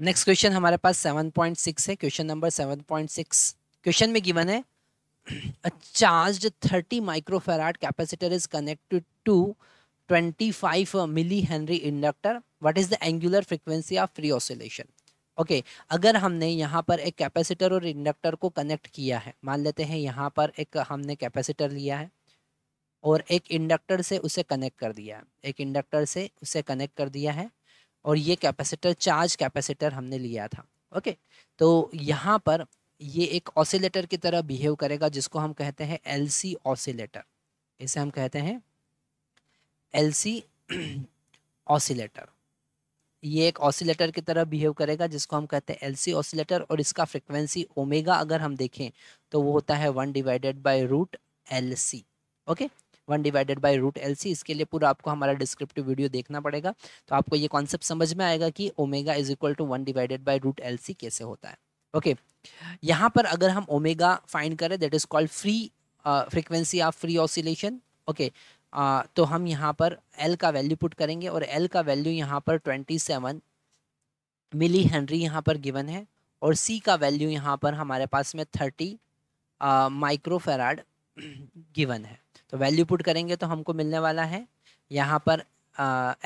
Next question हमारे पास six है क्वेश्चन नंबर सिक्स क्वेश्चन में गिवन है thirty microfarad capacitor is connected to twenty five milli henry inductor what is the angular frequency of free oscillation okay अगर हमने यहाँ पर एक कैपेसिटर और इंडक्टर को कनेक्ट किया है मान लेते हैं यहाँ पर एक हमने कैपेसिटर लिया है और एक इंडक्टर से उसे कनेक्ट कर दिया है एक इंडक्टर से उसे कनेक्ट कर दिया है और ये कैपेसिटर चार्ज कैपेसिटर हमने लिया था ओके तो यहाँ पर ये एक ऑसिलेटर की तरह बिहेव करेगा जिसको हम कहते हैं एल सी ऑसिलेटर इसे हम कहते हैं एल सी ऑसिलेटर ये एक ऑसिलेटर की तरह बिहेव करेगा जिसको हम कहते हैं एल सी ऑसिलेटर और इसका फ्रिक्वेंसी ओमेगा अगर हम देखें तो वो होता है one divided by root L C okay one divided by root L C इसके लिए पूरा आपको हमारा डिस्क्रिप्टिव वीडियो देखना पड़ेगा तो आपको ये कॉन्सेप्ट समझ में आएगा कि omega is equal to one divided by root L C कैसे होता है ओके okay. यहाँ पर अगर हम ओमेगा फाइंड करें that is called free frequency of free oscillation okay तो हम यहाँ पर एल का वैल्यू पुट करेंगे और एल का वैल्यू यहाँ पर ट्वेंटी सेवन मिली हेनरी यहाँ पर गिवन है और सी का वैल्यू यहाँ पर हमारे पास में थर्टी माइक्रोफेराड uh, गिवन है तो वैल्यू पुट करेंगे तो हमको मिलने वाला है यहाँ पर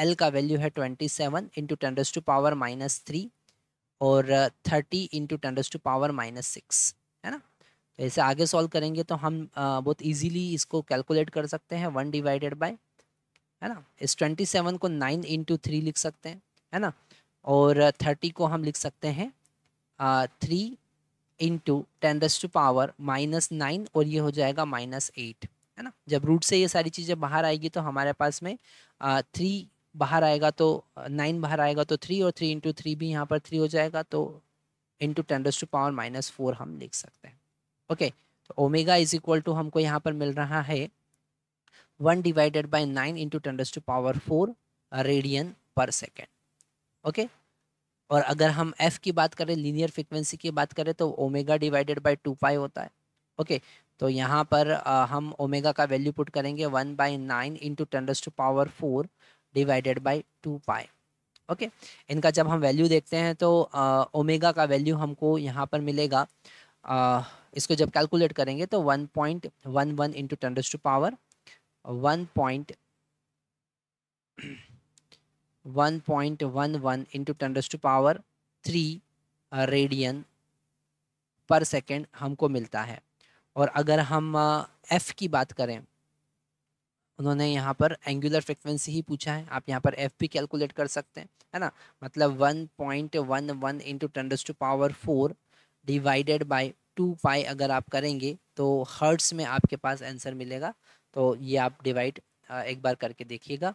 एल का वैल्यू है twenty seven into tens to power minus three और thirty into tens to power minus six है ना तो ऐसे आगे सॉल्व करेंगे तो हम आ, बहुत इजीली इसको कैलकुलेट कर सकते हैं वन डिवाइडेड बाय है ना इस ट्वेंटी सेवन को नाइन इंटू थ्री लिख सकते हैं है ना और थर्टी uh, को हम लिख सकते हैं three into ten raised to power minus nine और ये हो जाएगा माइनस एट है ना जब रूट से ये सारी चीज़ें बाहर आएगी तो हमारे पास में थ्री बाहर आएगा तो नाइन बाहर आएगा तो थ्री और थ्री इंटू थ्री भी यहाँ पर थ्री हो जाएगा तो into ten raised to power minus four हम लिख सकते हैं ओके तो ओमेगा इज इक्वल टू हमको यहाँ पर मिल रहा है one divided by nine into ten raised to power four radian per second okay और अगर हम एफ की बात करें लीनियर फ्रिक्वेंसी की बात करें तो omega divided by two pi होता है ओके तो यहाँ पर आ, हम ओमेगा का वैल्यू पुट करेंगे one by nine into tens to power four divided by two pi okay इनका जब हम वैल्यू देखते हैं तो ओमेगा का वैल्यू हमको यहाँ पर मिलेगा आ, इसको जब कैलकुलेट करेंगे तो one point one one into tens to power one point 1.11 into 10 raised to power 3 radian per second हमको मिलता है और अगर हम एफ़ uh, की बात करें उन्होंने यहाँ पर एंगुलर फ्रिक्वेंसी ही पूछा है आप यहाँ पर एफ भी कैलकुलेट कर सकते हैं है ना मतलब 1.11 point one one into tens to power four divided by two pi अगर आप करेंगे तो हर्ट्स में आपके पास आंसर मिलेगा तो ये आप डिवाइड uh, एक बार करके देखिएगा